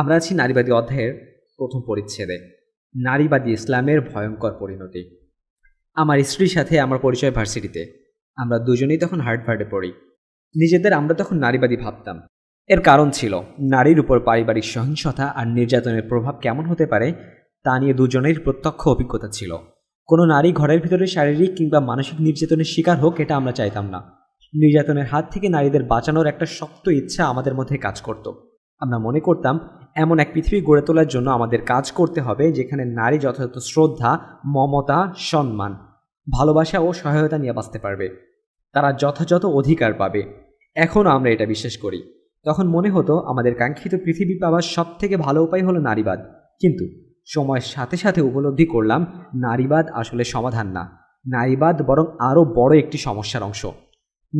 আমরা আছি নারীবাদী অধ্যায়ের প্রথম পরিচ্ছেদে নারীবাদী ইসলামের ভয়ঙ্কর পরিণতি আমার স্ত্রীর সাথে আমার পরিচয় ভার্সিটিতে আমরা দুজনেই তখন হার্টভার্টে পড়ি নিজেদের আমরা তখন নারীবাদী ভাবতাম এর কারণ ছিল নারীর উপর পারিবারিক সহিংসতা আর নির্যাতনের প্রভাব কেমন হতে পারে তা নিয়ে দুজনের প্রত্যক্ষ অভিজ্ঞতা ছিল কোনো নারী ঘরের ভিতরে শারীরিক কিংবা মানসিক নির্যাতনের শিকার হোক এটা আমরা চাইতাম না নির্যাতনের হাত থেকে নারীদের বাঁচানোর একটা শক্ত ইচ্ছা আমাদের মধ্যে কাজ করত আমরা মনে করতাম এমন এক পৃথিবী গড়ে তোলার জন্য আমাদের কাজ করতে হবে যেখানে নারী যথাযথ শ্রদ্ধা মমতা সম্মান ভালোবাসা ও সহায়তা নিয়ে বাঁচতে পারবে তারা যথাযথ অধিকার পাবে এখনও আমরা এটা বিশ্বাস করি তখন মনে হতো আমাদের কাঙ্ক্ষিত পৃথিবী পাওয়ার সব থেকে ভালো উপায় হলো নারীবাদ কিন্তু সময়ের সাথে সাথে উপলব্ধি করলাম নারীবাদ আসলে সমাধান না নারীবাদ বরং আরও বড় একটি সমস্যার অংশ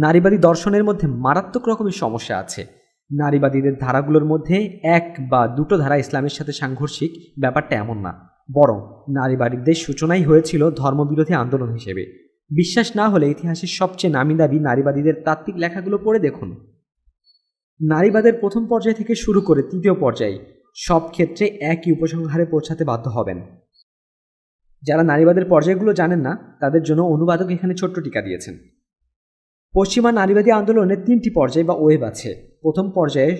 নারীবাদী দর্শনের মধ্যে মারাত্মক রকমের সমস্যা আছে নারীবাদীদের ধারাগুলোর মধ্যে এক বা দুটো ধারা ইসলামের সাথে সাংঘর্ষিক ব্যাপারটা এমন না বরং নারীবাদীদের সূচনাই হয়েছিল ধর্মবিরোধী আন্দোলন হিসেবে বিশ্বাস না হলে ইতিহাসের সবচেয়ে নামি দাবি নারীবাদীদের তাত্ত্বিক লেখাগুলো পড়ে দেখুন নারীবাদের প্রথম পর্যায় থেকে শুরু করে তৃতীয় পর্যায়ে সব ক্ষেত্রে একই উপসংহারে পৌঁছাতে বাধ্য হবেন যারা নারীবাদের পর্যায়গুলো জানেন না তাদের জন্য অনুবাদক এখানে ছোট্ট টিকা দিয়েছেন পশ্চিমা নারীবাদী আন্দোলনের তিনটি পর্যায় বা ওয়েব আছে প্রথম পর্যায়ে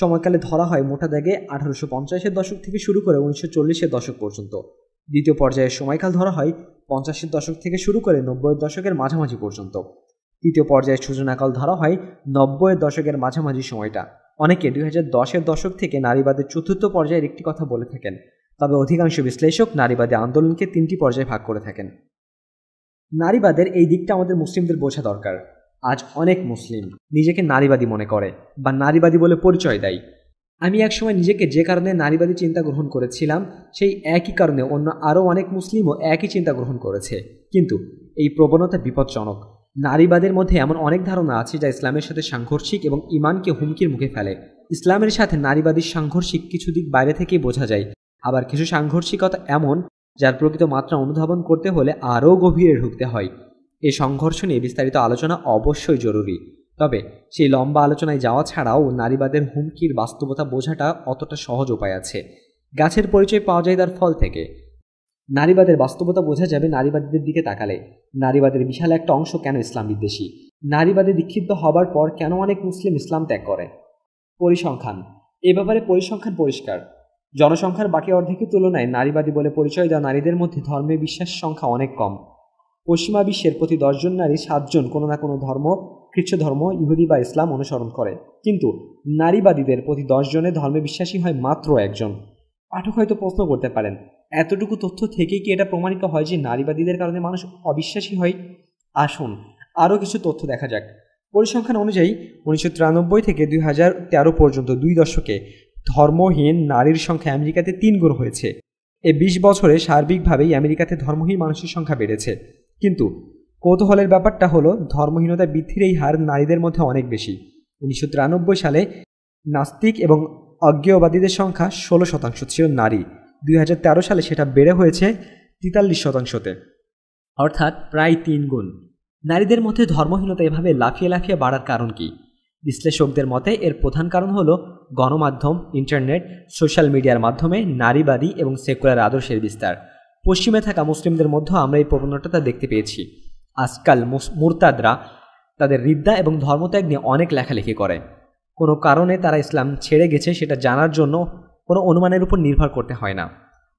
সময়কালে ধরা হয় মোটা দাগে আঠারোশো পঞ্চাশের দশক থেকে শুরু করে উনিশশো চল্লিশের দশক পর্যন্ত দ্বিতীয় পর্যায়ে সময়কাল ধরা হয় পঞ্চাশের দশক থেকে শুরু করে নব্বইয়ের দশকের মাঝামাঝি পর্যন্ত তৃতীয় পর্যায়ে সূচনাকাল ধরা হয় নব্বইয়ের দশকের মাঝামাঝি সময়টা অনেকে দুই হাজার দশের দশক থেকে নারীবাদের চতুর্থ পর্যায়ের একটি কথা বলে থাকেন তবে অধিকাংশ বিশ্লেষক নারীবাদী আন্দোলনকে তিনটি পর্যায়ে ভাগ করে থাকেন নারীবাদের এই দিকটা আমাদের মুসলিমদের বোঝা দরকার আজ অনেক মুসলিম নিজেকে নারীবাদী মনে করে বা নারীবাদী বলে পরিচয় দেয় আমি একসময় নিজেকে যে কারণে নারীবাদী চিন্তা গ্রহণ করেছিলাম সেই একই কারণে অন্য আরও অনেক মুসলিমও একই চিন্তা গ্রহণ করেছে কিন্তু এই প্রবণতা বিপজ্জনক নারীবাদের মধ্যে এমন অনেক ধারণা আছে যা ইসলামের সাথে সাংঘর্ষিক এবং ইমানকে হুমকির মুখে ফেলে ইসলামের সাথে নারীবাদীর সাংঘর্ষিক কিছু দিক বাইরে থেকেই বোঝা যায় আবার কিছু সাংঘর্ষিকতা এমন যার প্রকৃত মাত্রা অনুধাবন করতে হলে আরও গভীরে ঢুকতে হয় এই সংঘর্ষ নিয়ে বিস্তারিত আলোচনা অবশ্যই জরুরি তবে সেই লম্বা আলোচনায় যাওয়া ছাড়াও নারীবাদের হুমকির বাস্তবতা বোঝাটা অতটা সহজ উপায় আছে গাছের পরিচয় পাওয়া যায় তার ফল থেকে নারীবাদের বাস্তবতা বোঝা যাবে নারীবাদীদের দিকে তাকালে নারীবাদের বিশাল একটা অংশ কেন ইসলাম বিদ্বেষী নারীবাদে দীক্ষিত হবার পর কেন অনেক মুসলিম ইসলাম ত্যাগ করে পরিসংখ্যান এ ব্যাপারে পরিসংখ্যান পরিষ্কার জনসংখ্যার বাকি অর্ধেকের তুলনায় নারীবাদী বলে পরিচয় দেওয়া নারীদের মধ্যে ধর্মে বিশ্বাস সংখ্যা অনেক কম পশ্চিমা বিশ্বের প্রতি দশজন নারী সাতজন কোনো না কোনো ধর্ম খ্রিস্ট ধর্ম ইহুদি বা ইসলাম অনুসরণ করে কিন্তু নারীবাদীদের প্রতি দশজনে ধর্মে বিশ্বাসী হয় মাত্র একজন পাঠক হয়তো প্রশ্ন করতে পারেন এতটুকু তথ্য থেকেই কি এটা প্রমাণিত হয় যে নারীবাদীদের কারণে মানুষ অবিশ্বাসী হয় আসুন আরও কিছু তথ্য দেখা যাক পরিসংখ্যান অনুযায়ী উনিশশো থেকে দুই পর্যন্ত দুই দশকে ধর্মহীন নারীর সংখ্যা আমেরিকাতে তিন গুণ হয়েছে এ বিশ বছরে সার্বিকভাবেই আমেরিকাতে ধর্মহীন মানুষের সংখ্যা বেড়েছে কিন্তু কৌতূহলের ব্যাপারটা হলো ধর্মহীনতা বৃদ্ধির এই হার নারীদের মধ্যে অনেক বেশি উনিশশো সালে নাস্তিক এবং অজ্ঞেয়বাদীদের সংখ্যা ষোলো শতাংশ ছিল নারী দুই সালে সেটা বেড়ে হয়েছে তেতাল্লিশ শতাংশতে অর্থাৎ প্রায় তিন গুণ নারীদের মধ্যে ধর্মহীনতা এভাবে লাফিয়ে লাফিয়ে বাড়ার কারণ কি বিশ্লেষকদের মতে এর প্রধান কারণ হল গণমাধ্যম ইন্টারনেট সোশ্যাল মিডিয়ার মাধ্যমে নারীবাদী এবং সেকুলার আদর্শের বিস্তার পশ্চিমে থাকা মুসলিমদের মধ্যেও আমরা এই প্রবণতা দেখতে পেয়েছি আজকাল মুরতাদরা তাদের হৃদ্যা এবং ধর্মত্যাগ নিয়ে অনেক লেখালেখি করে কোনো কারণে তারা ইসলাম ছেড়ে গেছে সেটা জানার জন্য কোনো অনুমানের উপর নির্ভর করতে হয় না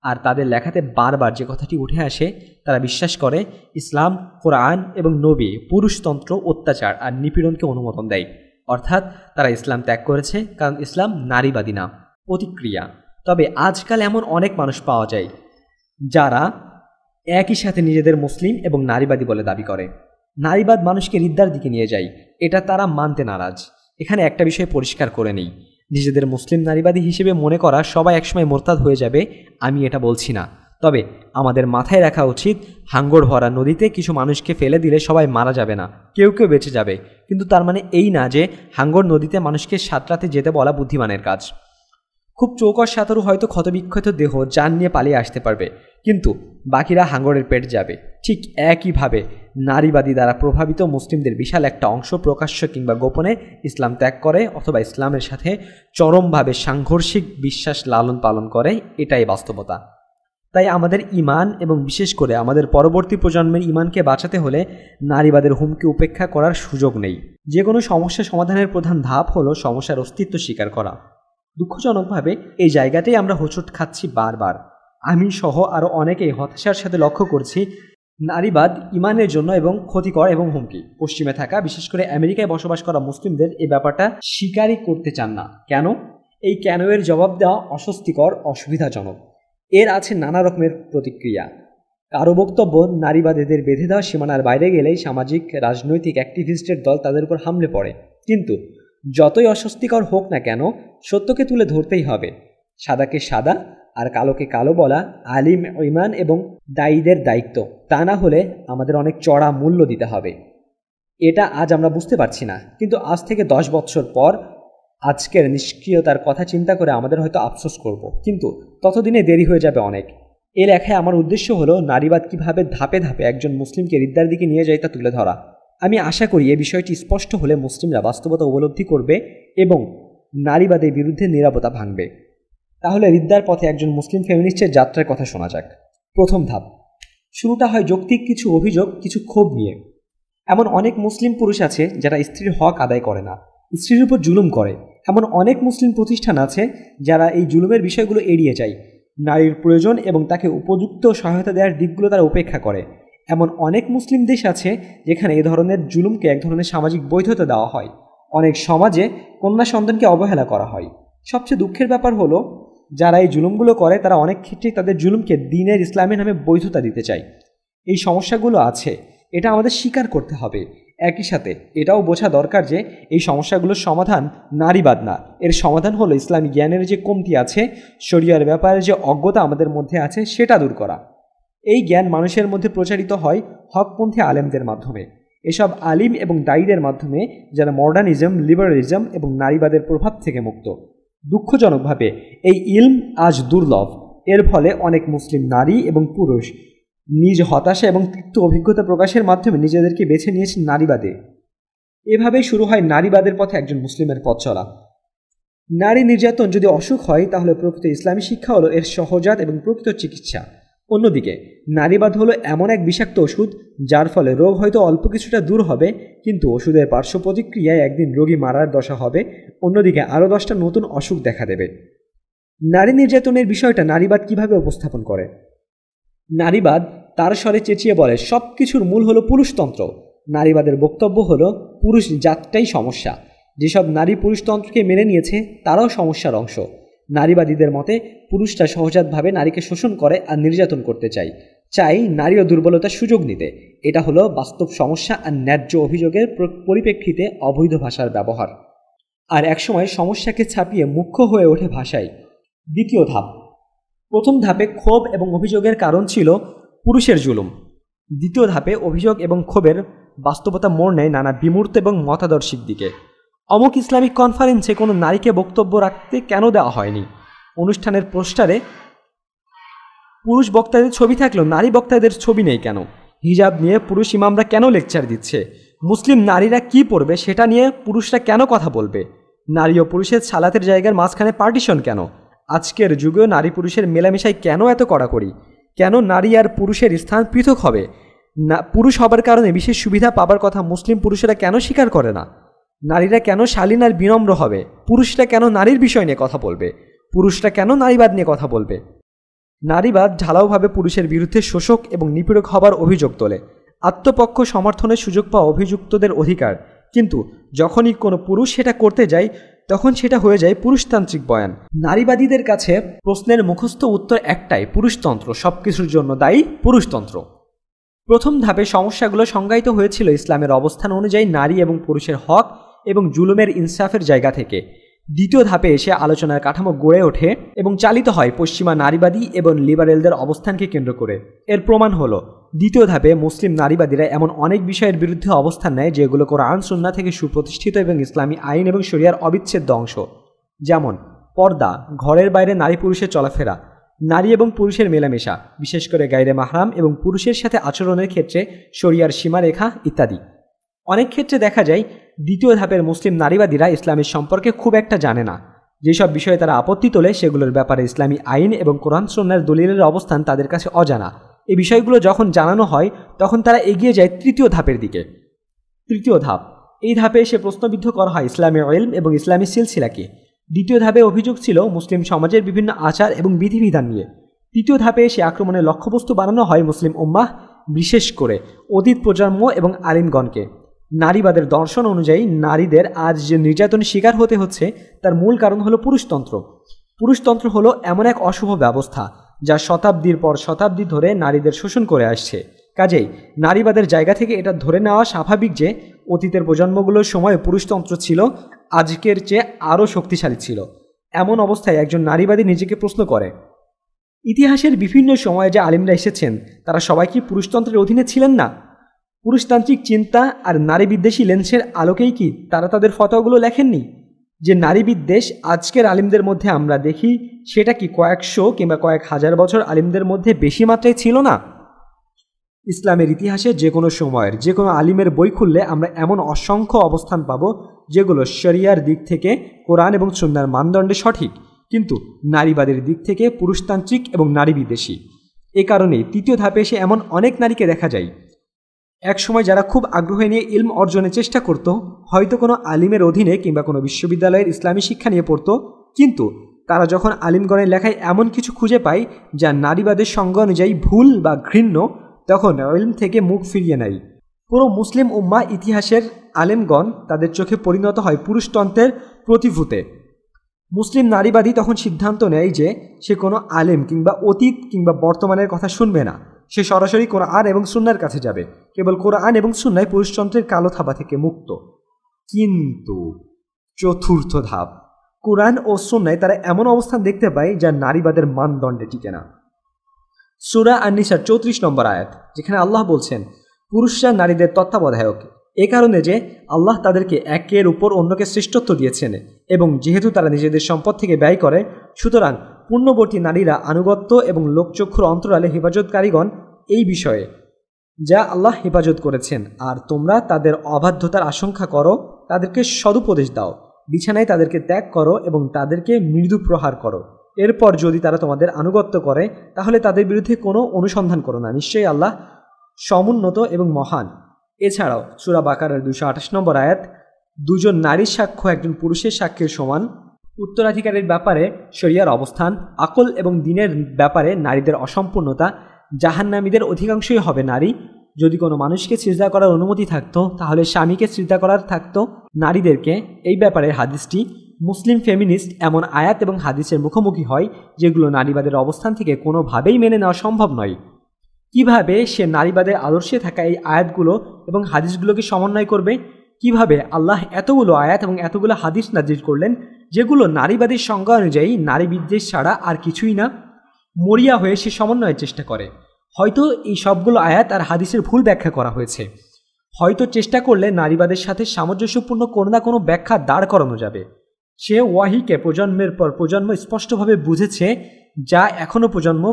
আর তাদের লেখাতে বারবার যে কথাটি উঠে আসে তারা বিশ্বাস করে ইসলাম কোরআন এবং নবী পুরুষতন্ত্র অত্যাচার আর নিপীড়নকে অনুমোদন দেয় অর্থাৎ তারা ইসলাম ত্যাগ করেছে কারণ ইসলাম নারীবাদী না প্রতিক্রিয়া তবে আজকাল এমন অনেক মানুষ পাওয়া যায় যারা একই সাথে নিজেদের মুসলিম এবং নারীবাদী বলে দাবি করে নারীবাদ মানুষকে রিদ্দার দিকে নিয়ে যায় এটা তারা মানতে নারাজ এখানে একটা বিষয় পরিষ্কার করে নেই নিজেদের মুসলিম নারীবাদী হিসেবে মনে করা সবাই একসময় মোরতাদ হয়ে যাবে আমি এটা বলছি না তবে আমাদের মাথায় রাখা উচিত হাঙ্গর ভরা নদীতে কিছু মানুষকে ফেলে দিলে সবাই মারা যাবে না কেউ কেউ বেঁচে যাবে কিন্তু তার মানে এই না যে হাঙ্গর নদীতে মানুষকে সাঁতরাতে যেতে বলা বুদ্ধিমানের কাজ খুব চৌকস সাঁতারু হয়তো ক্ষতবিক্ষত দেহ যান নিয়ে পালিয়ে আসতে পারবে কিন্তু বাকিরা হাঙ্গরের পেট যাবে ঠিক একইভাবে নারীবাদী দ্বারা প্রভাবিত মুসলিমদের বিশাল একটা অংশ প্রকাশ্য কিংবা গোপনে ইসলাম ত্যাগ করে অথবা ইসলামের সাথে চরমভাবে সাংঘর্ষিক বিশ্বাস লালন পালন করে এটাই বাস্তবতা তাই আমাদের ইমান এবং বিশেষ করে আমাদের পরবর্তী প্রজন্মের ইমানকে বাঁচাতে হলে নারীবাদের হুমকি উপেক্ষা করার সুযোগ নেই যে কোনো সমস্যা সমাধানের প্রধান ধাপ হলো সমস্যার অস্তিত্ব স্বীকার করা দুঃখজনকভাবে এই জায়গাতেই আমরা হোঁচট খাচ্ছি বারবার আমি সহ আরও অনেকেই হতাশার সাথে লক্ষ্য করছি নারীবাদ ইমানের জন্য এবং ক্ষতিকর এবং হুমকি পশ্চিমে থাকা বিশেষ করে আমেরিকায় বসবাস করা মুসলিমদের এই ব্যাপারটা স্বীকারই করতে চান না কেন এই কেন এর জবাব দেওয়া অস্বস্তিকর অসুবিধাজনক এর আছে নানা রকমের প্রতিক্রিয়া কারো বক্তব্য নারীবাদীদের বেঁধে দেওয়া সীমানার বাইরে গেলেই সামাজিক রাজনৈতিক অ্যাক্টিভিস্টের দল তাদের উপর হামলে পড়ে কিন্তু যতই অস্বস্তিকর হোক না কেন সত্যকে তুলে ধরতেই হবে সাদাকে সাদা আর কালোকে কালো বলা আলিম ইমান এবং দায়ীদের দায়িত্ব তা না হলে আমাদের অনেক চড়া মূল্য দিতে হবে এটা আজ আমরা বুঝতে পারছি না কিন্তু আজ থেকে দশ বছর পর আজকের নিষ্ক্রিয়তার কথা চিন্তা করে আমাদের হয়তো আফসোস করব। কিন্তু ততদিনে দেরি হয়ে যাবে অনেক এ লেখায় আমার উদ্দেশ্য হলো নারীবাদ কীভাবে ধাপে ধাপে একজন মুসলিমকে রিদ্দার দিকে নিয়ে যায় তা তুলে ধরা আমি আশা করি এ বিষয়টি স্পষ্ট হলে মুসলিমরা বাস্তবতা উপলব্ধি করবে এবং নারীবাদের বিরুদ্ধে নিরাপত্তা ভাঙবে তাহলে রিদ্দার পথে একজন মুসলিম ফেমিনিস্টের যাত্রার কথা শোনা যাক প্রথম ধাপ শুরুটা হয় যৌক্তিক কিছু অভিযোগ কিছু ক্ষোভ নিয়ে এমন অনেক মুসলিম পুরুষ আছে যারা স্ত্রীর হক আদায় করে না স্ত্রীর উপর জুলুম করে এমন অনেক মুসলিম প্রতিষ্ঠান আছে যারা এই জুলুমের বিষয়গুলো এড়িয়ে যায় নারীর প্রয়োজন এবং তাকে উপযুক্ত সহায়তা দেওয়ার দিকগুলো তারা উপেক্ষা করে এমন অনেক মুসলিম দেশ আছে যেখানে এ ধরনের জুলুমকে এক ধরনের সামাজিক বৈধতা দেওয়া হয় অনেক সমাজে কন্যা সন্তানকে অবহেলা করা হয় সবচেয়ে দুঃখের ব্যাপার হলো যারা এই জুলুমগুলো করে তারা অনেক ক্ষেত্রেই তাদের জুলুমকে দিনের ইসলামের নামে বৈধতা দিতে চায় এই সমস্যাগুলো আছে এটা আমাদের স্বীকার করতে হবে একই সাথে এটাও বোঝা দরকার যে এই সমস্যাগুলোর সমাধান নারীবাদ না এর সমাধান হলো ইসলামী জ্ঞানের যে কমতি আছে শরিয়ার ব্যাপারে যে অজ্ঞতা আমাদের মধ্যে আছে সেটা দূর করা এই জ্ঞান মানুষের মধ্যে প্রচারিত হয় হকপন্থী আলেমদের মাধ্যমে এসব আলিম এবং দায়ীদের মাধ্যমে যারা মডার্নিজম লিবারালিজম এবং নারীবাদের প্রভাব থেকে মুক্ত দুঃখজনকভাবে এই ইলম আজ দুর্লভ এর ফলে অনেক মুসলিম নারী এবং পুরুষ নিজ হতাশা এবং তিক্ত অভিজ্ঞতা প্রকাশের মাধ্যমে নিজেদেরকে বেছে নিয়েছেন নারীবাদে এভাবেই শুরু হয় নারীবাদের পথে একজন মুসলিমের পথ চলা নারী নির্যাতন যদি অসুখ হয় তাহলে প্রকৃত ইসলামী শিক্ষা হলো এর সহজাত এবং প্রকৃত চিকিৎসা অন্যদিকে নারীবাদ হলো এমন এক বিষাক্ত ওষুধ যার ফলে রোগ হয়তো অল্প কিছুটা দূর হবে কিন্তু ওষুধের পার্শ্ব প্রতিক্রিয়ায় একদিন রোগী মারার দশা হবে অন্যদিকে আরও দশটা নতুন অসুখ দেখা দেবে নারী নির্যাতনের বিষয়টা নারীবাদ কিভাবে উপস্থাপন করে নারীবাদ তার স্বরে চেঁচিয়ে বলে সব কিছুর মূল হলো পুরুষতন্ত্র নারীবাদের বক্তব্য হলো পুরুষ জাতটাই সমস্যা যেসব নারী পুরুষতন্ত্রকে মেনে নিয়েছে তারাও সমস্যার অংশ নারীবাদীদের মতে পুরুষরা সহজাতভাবে নারীকে শোষণ করে আর নির্যাতন করতে চায় চাই নারী ও দুর্বলতার সুযোগ নিতে এটা হলো বাস্তব সমস্যা আর ন্যায্য অভিযোগের পরিপ্রেক্ষিতে অবৈধ ভাষার ব্যবহার আর একসময় সমস্যাকে ছাপিয়ে মুখ্য হয়ে ওঠে ভাষাই দ্বিতীয় ধাপ প্রথম ধাপে ক্ষোভ এবং অভিযোগের কারণ ছিল পুরুষের জুলুম দ্বিতীয় ধাপে অভিযোগ এবং ক্ষোভের বাস্তবতা মোড় নেয় নানা বিমূর্ত এবং মতাদর্শিক দিকে অমুক ইসলামিক কনফারেন্সে কোনো নারীকে বক্তব্য রাখতে কেন দেওয়া হয়নি অনুষ্ঠানের পোস্টারে পুরুষ বক্তাদের ছবি থাকলেও নারী বক্তাদের ছবি নেই কেন হিজাব নিয়ে পুরুষ ইমামরা কেন লেকচার দিচ্ছে মুসলিম নারীরা কি পড়বে সেটা নিয়ে পুরুষরা কেন কথা বলবে নারী ও পুরুষের সালাতের জায়গার মাঝখানে পার্টিশন কেন আজকের যুগেও নারী পুরুষের মেলামেশায় কেন এত কড়াকড়ি কেন নারী আর পুরুষের স্থান পৃথক হবে না পুরুষ হবার কারণে বিশেষ সুবিধা পাবার কথা মুসলিম পুরুষেরা কেন স্বীকার করে না নারীরা কেন শালীন আর বিনম্র হবে পুরুষরা কেন নারীর বিষয় নিয়ে কথা বলবে পুরুষরা কেন নারীবাদ নিয়ে কথা বলবে নারীবাদ ঢালাওভাবে পুরুষের বিরুদ্ধে শোষক এবং নিপীড়ক হবার অভিযোগ তোলে আত্মপক্ষ সমর্থনের সুযোগ পাওয়া অভিযুক্তদের অধিকার কিন্তু যখনই কোনো পুরুষ সেটা করতে যায় তখন সেটা হয়ে যায় পুরুষতান্ত্রিক বয়ান নারীবাদীদের কাছে প্রশ্নের মুখস্থ উত্তর একটাই পুরুষতন্ত্র সব কিছুর জন্য দায়ী পুরুষতন্ত্র প্রথম ধাপে সমস্যাগুলো সংজ্ঞায়িত হয়েছিল ইসলামের অবস্থান অনুযায়ী নারী এবং পুরুষের হক এবং জুলুমের ইনসাফের জায়গা থেকে দ্বিতীয় ধাপে এসে আলোচনার কাঠামো গড়ে ওঠে এবং চালিত হয় পশ্চিমা নারীবাদী এবং লিবারেলদের অবস্থানকে কেন্দ্র করে এর প্রমাণ হলো দ্বিতীয় ধাপে মুসলিম নারীবাদীরা এমন অনেক বিষয়ের বিরুদ্ধে অবস্থান নেয় যেগুলো কোরআন সুন্না থেকে সুপ্রতিষ্ঠিত এবং ইসলামী আইন এবং শরিয়ার অবিচ্ছেদ্য অংশ যেমন পর্দা ঘরের বাইরে নারী পুরুষের চলাফেরা নারী এবং পুরুষের মেলামেশা বিশেষ করে গাইরে মাহরাম এবং পুরুষের সাথে আচরণের ক্ষেত্রে শরিয়ার সীমারেখা ইত্যাদি অনেক ক্ষেত্রে দেখা যায় দ্বিতীয় ধাপের মুসলিম নারীবাদীরা ইসলামের সম্পর্কে খুব একটা জানে না যেসব বিষয়ে তারা আপত্তি তোলে সেগুলোর ব্যাপারে ইসলামী আইন এবং কোরআন সন্ন্যার দলিলের অবস্থান তাদের কাছে অজানা এই বিষয়গুলো যখন জানানো হয় তখন তারা এগিয়ে যায় তৃতীয় ধাপের দিকে তৃতীয় ধাপ এই ধাপে এসে প্রশ্নবিদ্ধ করা হয় ইসলামী ওয়েলম এবং ইসলামী সিলসিলাকে দ্বিতীয় ধাপে অভিযোগ ছিল মুসলিম সমাজের বিভিন্ন আচার এবং বিধিবিধান নিয়ে তৃতীয় ধাপে এসে আক্রমণের লক্ষ্যবস্তু বানানো হয় মুসলিম উম্মাহ বিশেষ করে অতীত প্রজন্ম এবং আলিমগণকে নারীবাদের দর্শন অনুযায়ী নারীদের আজ যে নির্যাতন শিকার হতে হচ্ছে তার মূল কারণ হলো পুরুষতন্ত্র পুরুষতন্ত্র হলো এমন এক অশুভ ব্যবস্থা যা শতাব্দীর পর শতাব্দী ধরে নারীদের শোষণ করে আসছে কাজেই নারীবাদের জায়গা থেকে এটা ধরে নেওয়া স্বাভাবিক যে অতীতের প্রজন্মগুলোর সময় পুরুষতন্ত্র ছিল আজকের চেয়ে আরও শক্তিশালী ছিল এমন অবস্থায় একজন নারীবাদী নিজেকে প্রশ্ন করে ইতিহাসের বিভিন্ন সময়ে যে আলিমরা এসেছেন তারা সবাই কি পুরুষতন্ত্রের অধীনে ছিলেন না পুরুষতান্ত্রিক চিন্তা আর নারী বিদ্বেষী লেন্সের আলোকেই কি তারা তাদের ফতোগুলো লেখেননি যে নারী বিদ্বেষ আজকের আলিমদের মধ্যে আমরা দেখি সেটা কি কয়েকশো কিংবা কয়েক হাজার বছর আলিমদের মধ্যে বেশি মাত্রায় ছিল না ইসলামের ইতিহাসে যে কোনো সময়ের যে কোনো আলিমের বই খুললে আমরা এমন অসংখ্য অবস্থান পাব যেগুলো শরিয়ার দিক থেকে কোরআন এবং সন্ন্যার মানদণ্ডে সঠিক কিন্তু নারীবাদের দিক থেকে পুরুষতান্ত্রিক এবং নারী বিদ্বেষী এ কারণে তৃতীয় ধাপে এসে এমন অনেক নারীকে দেখা যায় একসময় যারা খুব আগ্রহ নিয়ে ইলম অর্জনের চেষ্টা করত হয়তো কোনো আলিমের অধীনে কিংবা কোনো বিশ্ববিদ্যালয়ের ইসলামী শিক্ষা নিয়ে পড়তো কিন্তু তারা যখন আলিমগণের লেখায় এমন কিছু খুঁজে পায় যা নারীবাদের সঙ্গ অনুযায়ী ভুল বা ঘৃণ্য তখন ইলম থেকে মুখ ফিরিয়ে নেয় পুরো মুসলিম উম্মা ইতিহাসের আলেমগণ তাদের চোখে পরিণত হয় পুরুষতন্ত্রের প্রতিভূতে মুসলিম নারীবাদী তখন সিদ্ধান্ত নেয় যে সে কোনো আলেম কিংবা অতীত কিংবা বর্তমানের কথা শুনবে না সে সরাসরি কোরআন এবং সুন্নার কাছে যাবে কেবল কোরআন এবং সুন্নায় পুরুষতন্ত্রের কালো থাবা থেকে মুক্ত কিন্তু চতুর্থ ধাপ কোরআন ও সুন্নায় তারা এমন অবস্থান দেখতে পায় যা নারীবাদের মানদণ্ডে টিকে না সুরা আর চৌত্রিশ নম্বর আয়াত যেখানে আল্লাহ বলছেন পুরুষরা নারীদের তত্ত্বাবধায়ক এ কারণে যে আল্লাহ তাদেরকে একের উপর অন্যকে শ্রেষ্ঠত্ব দিয়েছেন এবং যেহেতু তারা নিজেদের সম্পদ থেকে ব্যয় করে সুতরাং পূর্ণবর্তী নারীরা আনুগত্য এবং লোকচক্ষুর অন্তরালে হেফাজতকারীগণ এই বিষয়ে যা আল্লাহ হেফাজত করেছেন আর তোমরা তাদের অবাধ্যতার আশঙ্কা করো তাদেরকে সদুপদেশ দাও বিছানায় তাদেরকে ত্যাগ করো এবং তাদেরকে মৃদু প্রহার করো এরপর যদি তারা তোমাদের আনুগত্য করে তাহলে তাদের বিরুদ্ধে কোনো অনুসন্ধান করো না নিশ্চয়ই আল্লাহ সমুন্নত এবং মহান এছাড়াও সুরা বাকারের দুশো আঠাশ নম্বর আয়াত দুজন নারীর সাক্ষ্য একজন পুরুষের সাক্ষ্যের সমান উত্তরাধিকারের ব্যাপারে শরিয়ার অবস্থান আকল এবং দিনের ব্যাপারে নারীদের অসম্পূর্ণতা জাহান্নামীদের অধিকাংশই হবে নারী যদি কোনো মানুষকে চিন্তা করার অনুমতি থাকতো তাহলে স্বামীকে চিন্তা করার থাকতো নারীদেরকে এই ব্যাপারে হাদিসটি মুসলিম ফেমিনিস্ট এমন আয়াত এবং হাদিসের মুখোমুখি হয় যেগুলো নারীবাদের অবস্থান থেকে কোনোভাবেই মেনে নেওয়া সম্ভব নয় কিভাবে সে নারীবাদের আদর্শে থাকা এই আয়াতগুলো এবং হাদিসগুলোকে সমন্বয় করবে কিভাবে আল্লাহ এতগুলো আয়াত এবং এতগুলো হাদিস নাজির করলেন যেগুলো নারীবাদের সংজ্ঞা অনুযায়ী নারী বিদ্বেষ ছাড়া আর কিছুই না মরিয়া হয়ে সে সমন্বয়ের চেষ্টা করে হয়তো এই সবগুলো আয়াত আর হাদিসের ভুল ব্যাখ্যা করা হয়েছে হয়তো চেষ্টা করলে নারীবাদের সাথে সামঞ্জস্যপূর্ণ কোনো না কোনো ব্যাখ্যা দাঁড় করানো যাবে সে ওয়াহিকে প্রজন্মের পর প্রজন্ম স্পষ্টভাবে বুঝেছে যা এখনও প্রজন্ম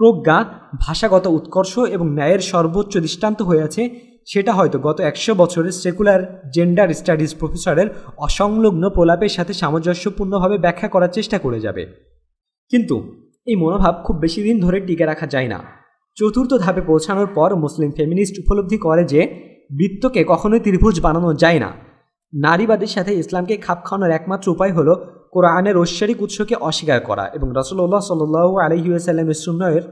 প্রজ্ঞা ভাষাগত উৎকর্ষ এবং ন্যায়ের সর্বোচ্চ দৃষ্টান্ত হয়ে আছে সেটা হয়তো গত একশো বছরের সেকুলার জেন্ডার স্টাডিজ প্রফেসরের অসংলগ্ন প্রলাপের সাথে সামঞ্জস্যপূর্ণভাবে ব্যাখ্যা করার চেষ্টা করে যাবে কিন্তু এই মনোভাব খুব বেশি দিন ধরে টিকে রাখা যায় না চতুর্থ ধাপে পৌঁছানোর পর মুসলিম ফেমিনিস্ট উপলব্ধি করে যে বৃত্তকে কখনোই ত্রিভুজ বানানো যায় না নারীবাদের সাথে ইসলামকে খাপ খাওয়ানোর একমাত্র উপায় হলো কোরআনের ঐশ্বরিক উৎসকে অস্বীকার করা এবং রসুল্লাহ সাল আলহিউসাল্লামের সুন্নয়ের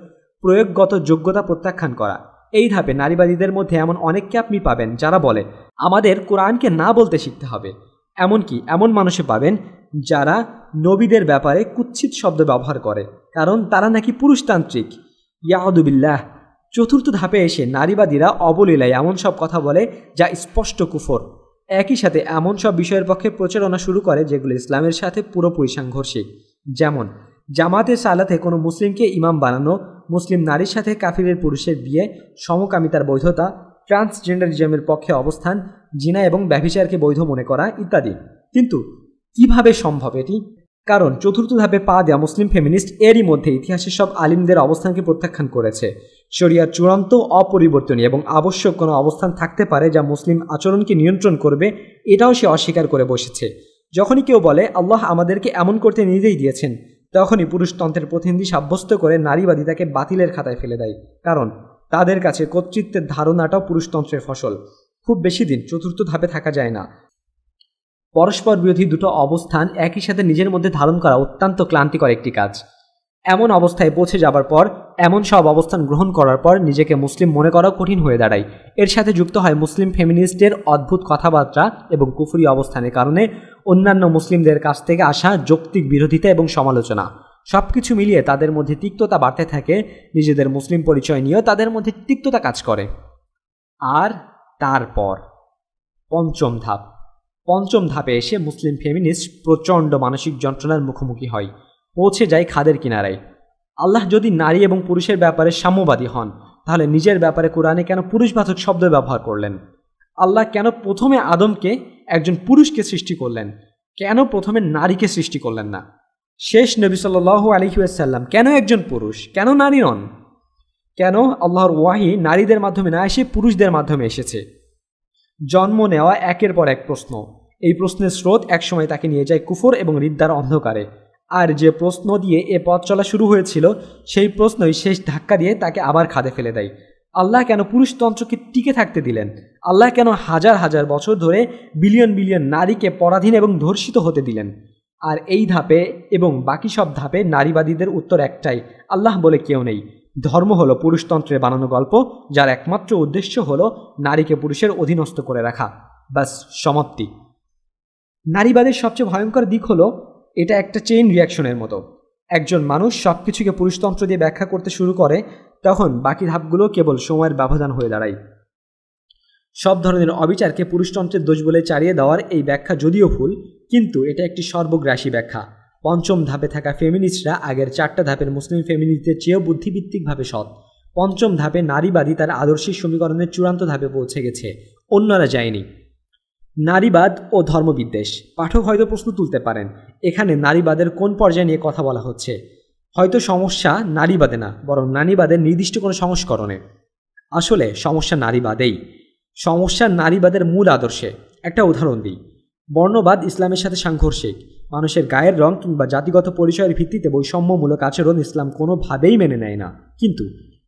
প্রয়োগগত যোগ্যতা প্রত্যাখ্যান করা এই ধাপে নারীবাদীদের মধ্যে এমন অনেককে আপনি পাবেন যারা বলে আমাদের কোরআনকে না বলতে শিখতে হবে এমনকি এমন মানুষে পাবেন যারা নবীদের ব্যাপারে কুচ্ছিত শব্দ ব্যবহার করে কারণ তারা নাকি পুরুষতান্ত্রিক ইয়াহদুবিল্লাহ চতুর্থ ধাপে এসে নারীবাদীরা অবলীলায় এমন সব কথা বলে যা স্পষ্ট কুফর একই সাথে এমন সব বিষয়ের পক্ষে প্রচারণা শুরু করে যেগুলো ইসলামের সাথে পুরোপুরি সাংঘর্ষিক যেমন জামাতে সালাতে কোনো মুসলিমকে ইমাম বানানো মুসলিম নারীর সাথে কাফিরের পুরুষের বিয়ে সমকামিতার বৈধতা ট্রান্সজেন্ডারিজমের পক্ষে অবস্থান জিনা এবং ব্যভিচারকে বৈধ মনে করা ইত্যাদি কিন্তু কিভাবে সম্ভব এটি কারণ চতুর্থ ধাপে পা দেওয়া মুসলিম ফেমিনিস্ট এরই মধ্যে ইতিহাসের সব আলিমদের অবস্থানকে প্রত্যাখ্যান করেছে শরিয়ার চূড়ান্ত অপরিবর্তনীয় এবং আবশ্যক কোনো অবস্থান থাকতে পারে যা মুসলিম আচরণকে নিয়ন্ত্রণ করবে এটাও সে অস্বীকার করে বসেছে যখনই কেউ বলে আল্লাহ আমাদেরকে এমন করতে নিজেই দিয়েছেন তখনই পুরুষতন্ত্রের প্রতিনিধি সাব্যস্ত করে নারীবাদী তাকে বাতিলের খাতায় ফেলে দেয় কারণ তাদের কাছে কর্তৃত্বের ধারণাটাও পুরুষতন্ত্রের ফসল খুব বেশি দিন চতুর্থ ধাপে থাকা যায় না পরস্পর বিরোধী দুটো অবস্থান একই সাথে নিজের মধ্যে ধারণ করা অত্যন্ত ক্লান্তিকর একটি কাজ এমন অবস্থায় পৌঁছে যাবার পর এমন সব অবস্থান গ্রহণ করার পর নিজেকে মুসলিম মনে করা কঠিন হয়ে দাঁড়ায় এর সাথে যুক্ত হয় মুসলিম ফেমিনিস্টের অদ্ভুত কথাবার্তা এবং কুফুরি অবস্থানের কারণে অন্যান্য মুসলিমদের কাছ থেকে আসা যৌক্তিক বিরোধিতা এবং সমালোচনা সব কিছু মিলিয়ে তাদের মধ্যে তিক্ততা বাড়তে থাকে নিজেদের মুসলিম পরিচয় নিয়েও তাদের মধ্যে তিক্ততা কাজ করে আর তারপর পঞ্চম ধাপ পঞ্চম ধাপে এসে মুসলিম ফেমিনিস্ট প্রচণ্ড মানসিক যন্ত্রণার মুখোমুখি হয় পৌঁছে যায় খাদের কিনারায় আল্লাহ যদি নারী এবং পুরুষের ব্যাপারে সাম্যবাদী হন তাহলে নিজের ব্যাপারে কোরআনে কেন বাধক শব্দ ব্যবহার করলেন আল্লাহ কেন প্রথমে আদমকে একজন পুরুষকে সৃষ্টি করলেন কেন প্রথমে নারীকে সৃষ্টি করলেন না শেষ নবী সাল্লাহ আলহিউসাল্লাম কেন একজন পুরুষ কেন নারী নন কেন আল্লাহর ওয়াহি নারীদের মাধ্যমে না এসে পুরুষদের মাধ্যমে এসেছে জন্ম নেওয়া একের পর এক প্রশ্ন এই প্রশ্নের স্রোত একসময় তাকে নিয়ে যায় কুফর এবং রিদ্দার অন্ধকারে আর যে প্রশ্ন দিয়ে এ পথ চলা শুরু হয়েছিল সেই প্রশ্নই শেষ ধাক্কা দিয়ে তাকে আবার খাদে ফেলে দেয় আল্লাহ কেন পুরুষতন্ত্রকে টিকে থাকতে দিলেন আল্লাহ কেন হাজার হাজার বছর ধরে বিলিয়ন বিলিয়ন নারীকে পরাধীন এবং ধর্ষিত হতে দিলেন আর এই ধাপে এবং বাকি সব ধাপে নারীবাদীদের উত্তর একটাই আল্লাহ বলে কেউ নেই ধর্ম হলো পুরুষতন্ত্রের বানানো গল্প যার একমাত্র উদ্দেশ্য হলো নারীকে পুরুষের অধীনস্থ করে রাখা ব্যাস সমাপ্তি নারীবাদের সবচেয়ে ভয়ঙ্কর দিক হলো এটা একটা চেইন রিয়াকশনের মতো একজন মানুষ সব কিছুকে পুরুষতন্ত্র দিয়ে ব্যাখ্যা করতে শুরু করে তখন বাকি ধাপগুলো কেবল সময়ের ব্যবধান হয়ে দাঁড়ায় সব ধরনের অবিচারকে পুরুষতন্ত্রের দোষ বলে চালিয়ে দেওয়ার এই ব্যাখ্যা যদিও ভুল কিন্তু এটা একটি সর্বগ্রাসী ব্যাখ্যা পঞ্চম ধাপে থাকা ফেমিনিস্টরা আগের চারটা ধাপের মুসলিম ফেমিনিস্টদের চেয়েও বুদ্ধিভিত্তিকভাবে সৎ পঞ্চম ধাপে নারীবাদী তার আদর্শিক সমীকরণের চূড়ান্ত ধাপে পৌঁছে গেছে অন্যরা যায়নি নারীবাদ ও ধর্মবিদ্বেষ পাঠক হয়তো প্রশ্ন তুলতে পারেন এখানে নারীবাদের কোন পর্যায়ে নিয়ে কথা বলা হচ্ছে হয়তো সমস্যা নারীবাদে না বরং নারীবাদের নির্দিষ্ট কোনো সংস্করণে আসলে সমস্যা নারীবাদেই সমস্যা নারীবাদের মূল আদর্শে একটা উদাহরণ দিই বর্ণবাদ ইসলামের সাথে সাংঘর্ষিক মানুষের গায়ের রং কিংবা জাতিগত পরিচয়ের ভিত্তিতে বৈষম্যমূলক আচরণ ইসলাম কোনোভাবেই মেনে নেয় না কিন্তু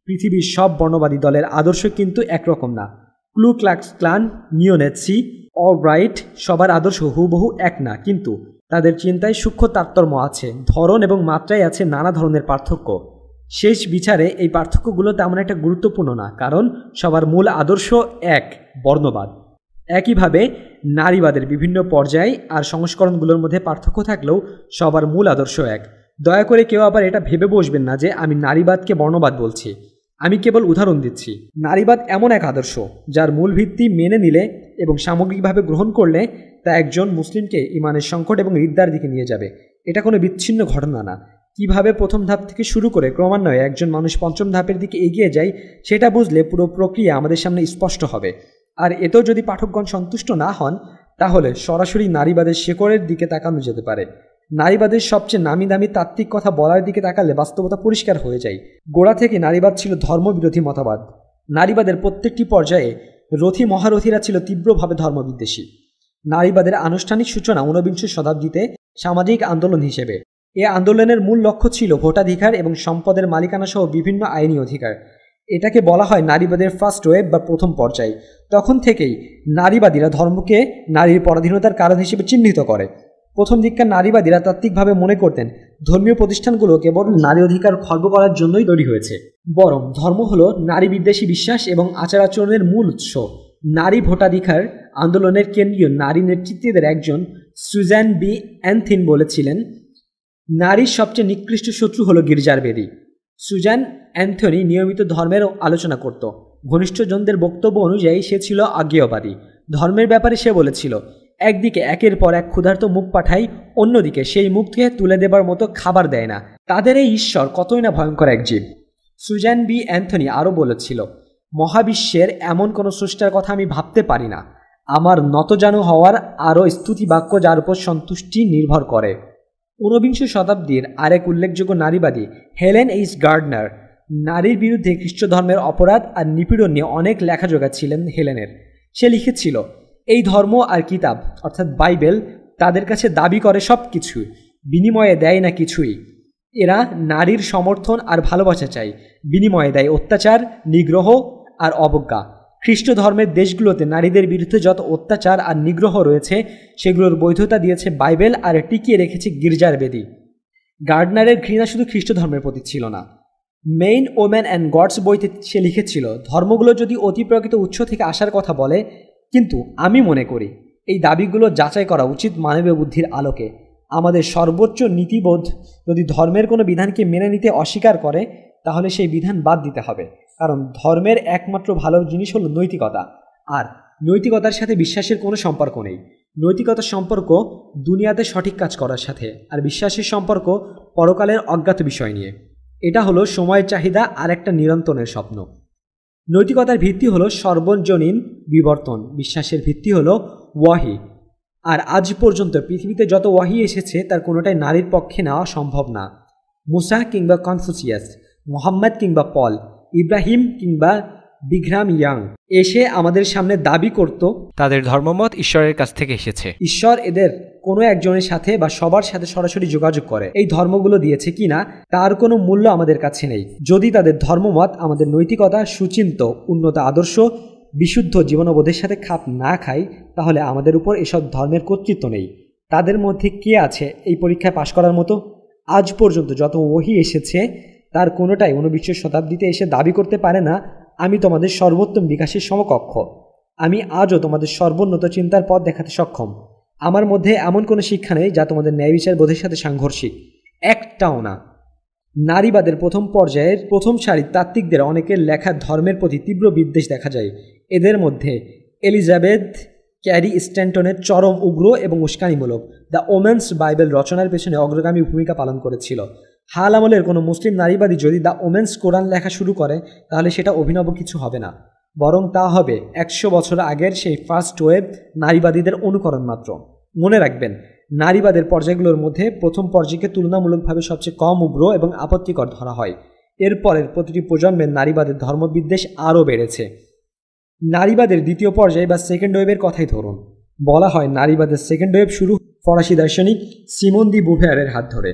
পৃথিবীর সব বর্ণবাদী দলের আদর্শ কিন্তু একরকম না Ku Klux Klan neo Nazi right সবার আদর্শ হুবহু এক না কিন্তু তাদের চিন্তায় সূক্ষ্ম তারতম্য আছে ধরন এবং মাত্রায় আছে নানা ধরনের পার্থক্য শেষ বিচারে এই পার্থক্যগুলো তেমন একটা গুরুত্বপূর্ণ না কারণ সবার মূল আদর্শ এক বর্ণবাদ একইভাবে নারীবাদের বিভিন্ন পর্যায় আর সংস্করণগুলোর মধ্যে পার্থক্য থাকলেও সবার মূল আদর্শ এক দয়া করে কেউ আবার এটা ভেবে বসবেন না যে আমি নারীবাদকে বর্ণবাদ বলছি আমি কেবল উদাহরণ দিচ্ছি নারীবাদ এমন এক আদর্শ যার মূল ভিত্তি মেনে নিলে এবং সামগ্রিকভাবে গ্রহণ করলে তা একজন মুসলিমকে ইমানের সংকট এবং রিদ্দার দিকে নিয়ে যাবে এটা কোনো বিচ্ছিন্ন ঘটনা না কিভাবে প্রথম ধাপ থেকে শুরু করে ক্রমান্বয়ে একজন মানুষ পঞ্চম ধাপের দিকে এগিয়ে যায় সেটা বুঝলে পুরো প্রক্রিয়া আমাদের সামনে স্পষ্ট হবে আর এতেও যদি পাঠকগণ সন্তুষ্ট না হন তাহলে সরাসরি নারীবাদের শেকড়ের দিকে তাকানো যেতে পারে নারীবাদের সবচেয়ে নামি দামি তাত্ত্বিক কথা বলার দিকে তাকালে বাস্তবতা পরিষ্কার হয়ে যায় গোড়া থেকে নারীবাদ ছিল ধর্মবিরোধী মতবাদ নারীবাদের প্রত্যেকটি পর্যায়ে রথী মহারথীরা ছিল তীব্রভাবে ধর্মবিদ্বেষী নারীবাদের আনুষ্ঠানিক সূচনা ঊনবিংশ শতাব্দীতে সামাজিক আন্দোলন হিসেবে এ আন্দোলনের মূল লক্ষ্য ছিল ভোটাধিকার এবং সম্পদের মালিকানা সহ বিভিন্ন আইনি অধিকার এটাকে বলা হয় নারীবাদের ফার্স্ট ওয়েব বা প্রথম পর্যায় তখন থেকেই নারীবাদীরা ধর্মকে নারীর পরাধীনতার কারণ হিসেবে চিহ্নিত করে প্রথম দিককার নারীবাদীরা তাত্ত্বিকভাবে মনে করতেন ধর্মীয় প্রতিষ্ঠানগুলো কেবল নারী অধিকার খর্ব করার জন্যই তৈরি হয়েছে বরং ধর্ম হলো নারী বিদ্বেষী বিশ্বাস এবং আচার আচরণের মূল উৎস নারী ভোটাধিকার আন্দোলনের কেন্দ্রীয় নারী নেতৃত্বদের একজন সুজ্যান বি অ্যান্থিন বলেছিলেন নারীর সবচেয়ে নিকৃষ্ট শত্রু হলো গির্জার বেদী সুজান অ্যান্থনি নিয়মিত ধর্মের আলোচনা করত ঘনিষ্ঠজনদের বক্তব্য অনুযায়ী সে ছিল আজ্ঞেয়বাদী ধর্মের ব্যাপারে সে বলেছিল একদিকে একের পর এক ক্ষুধার্ত মুখ পাঠাই অন্যদিকে সেই মুখকে তুলে দেবার মতো খাবার দেয় না তাদের এই ঈশ্বর কতই না ভয়ঙ্কর এক জীব সুজান বি অ্যান্থনি আরও বলেছিল মহাবিশ্বের এমন কোনো সৃষ্টার কথা আমি ভাবতে পারি না আমার নতজানু হওয়ার আরও স্তুতি বাক্য যার উপর সন্তুষ্টি নির্ভর করে ঊনবিংশ শতাব্দীর আরেক উল্লেখযোগ্য নারীবাদী হেলেন এইস গার্ডনার নারীর বিরুদ্ধে খ্রিস্ট ধর্মের অপরাধ আর নিপীড়ন নিয়ে অনেক লেখা যোগাচ্ছিলেন হেলেনের সে লিখেছিল এই ধর্ম আর কিতাব অর্থাৎ বাইবেল তাদের কাছে দাবি করে সব কিছু বিনিময়ে দেয় না কিছুই এরা নারীর সমর্থন আর ভালোবাসা চায় বিনিময়ে দেয় অত্যাচার নিগ্রহ আর অবজ্ঞা খ্রিস্ট ধর্মের দেশগুলোতে নারীদের বিরুদ্ধে যত অত্যাচার আর নিগ্রহ রয়েছে সেগুলোর বৈধতা দিয়েছে বাইবেল আর টিকিয়ে রেখেছে গির্জার বেদী গার্ডনারের ঘৃণা শুধু খ্রিস্ট ধর্মের প্রতি ছিল না মেইন ওম্যান অ্যান্ড গডস বইতে সে লিখেছিল ধর্মগুলো যদি অতিপ্রকৃত উৎস থেকে আসার কথা বলে কিন্তু আমি মনে করি এই দাবিগুলো যাচাই করা উচিত মানবীয় বুদ্ধির আলোকে আমাদের সর্বোচ্চ নীতিবোধ যদি ধর্মের কোনো বিধানকে মেনে নিতে অস্বীকার করে তাহলে সেই বিধান বাদ দিতে হবে কারণ ধর্মের একমাত্র ভালো জিনিস হলো নৈতিকতা আর নৈতিকতার সাথে বিশ্বাসের কোনো সম্পর্ক নেই নৈতিকতার সম্পর্ক দুনিয়াতে সঠিক কাজ করার সাথে আর বিশ্বাসের সম্পর্ক পরকালের অজ্ঞাত বিষয় নিয়ে এটা হলো সময়ের চাহিদা আর একটা নিরন্তনের স্বপ্ন নৈতিকতার ভিত্তি হলো সর্বজনীন বিবর্তন বিশ্বাসের ভিত্তি হলো ওয়াহি আর আজ পর্যন্ত পৃথিবীতে যত ওয়াহি এসেছে তার কোনোটাই নারীর পক্ষে নেওয়া সম্ভব না মুসা কিংবা কনফুসিয়াস মোহাম্মদ কিংবা পল ইব্রাহিম কিংবা বিঘ্রাম ইয়াং এসে আমাদের সামনে দাবি করত তাদের ধর্মমত ঈশ্বরের কাছ থেকে এসেছে ঈশ্বর এদের কোনো একজনের সাথে বা সবার সাথে সরাসরি যোগাযোগ করে এই ধর্মগুলো দিয়েছে কিনা তার কোনো মূল্য আমাদের কাছে নেই যদি তাদের ধর্মমত আমাদের নৈতিকতা সুচিন্ত উন্নত আদর্শ বিশুদ্ধ জীবনবোধের সাথে খাপ না খায় তাহলে আমাদের উপর এসব ধর্মের কর্তৃত্ব নেই তাদের মধ্যে কে আছে এই পরীক্ষায় পাশ করার মতো আজ পর্যন্ত যত ওহি এসেছে তার কোনোটাই ঊনবিংশ শতাব্দীতে এসে দাবি করতে পারে না আমি তোমাদের সর্বোত্তম বিকাশের সমকক্ষ আমি আজও তোমাদের সর্বোন্নত চিন্তার পথ দেখাতে সক্ষম আমার মধ্যে এমন কোনো শিক্ষা নেই যা তোমাদের ন্যায় বিচার বোধের সাথে সাংঘর্ষিক একটাও না নারীবাদের প্রথম পর্যায়ের প্রথম সারির তাত্ত্বিকদের অনেকের লেখা ধর্মের প্রতি তীব্র বিদ্বেষ দেখা যায় এদের মধ্যে এলিজাবেথ ক্যারি স্ট্যান্টনের চরম উগ্র এবং উস্কানিমূলক দ্য ওমেন্স বাইবেল রচনার পেছনে অগ্রগামী ভূমিকা পালন করেছিল হাল আমলের কোনো মুসলিম নারীবাদী যদি দ্য ওমেন্স কোরআন লেখা শুরু করে তাহলে সেটা অভিনব কিছু হবে না বরং তা হবে একশো বছর আগের সেই ফার্স্ট ওয়েব নারীবাদীদের অনুকরণ মাত্র মনে রাখবেন নারীবাদের পর্যায়গুলোর মধ্যে প্রথম পর্যায়কে তুলনামূলকভাবে সবচেয়ে কম উগ্র এবং আপত্তিকর ধরা হয় এরপরের প্রতিটি প্রজন্মে নারীবাদের ধর্মবিদ্বেষ আরও বেড়েছে নারীবাদের দ্বিতীয় পর্যায় বা সেকেন্ড ওয়েভের কথাই ধরুন বলা হয় নারীবাদের সেকেন্ড ওয়েভ শুরু ফরাসি দার্শনিক সিমন্দি বুভেয়ারের হাত ধরে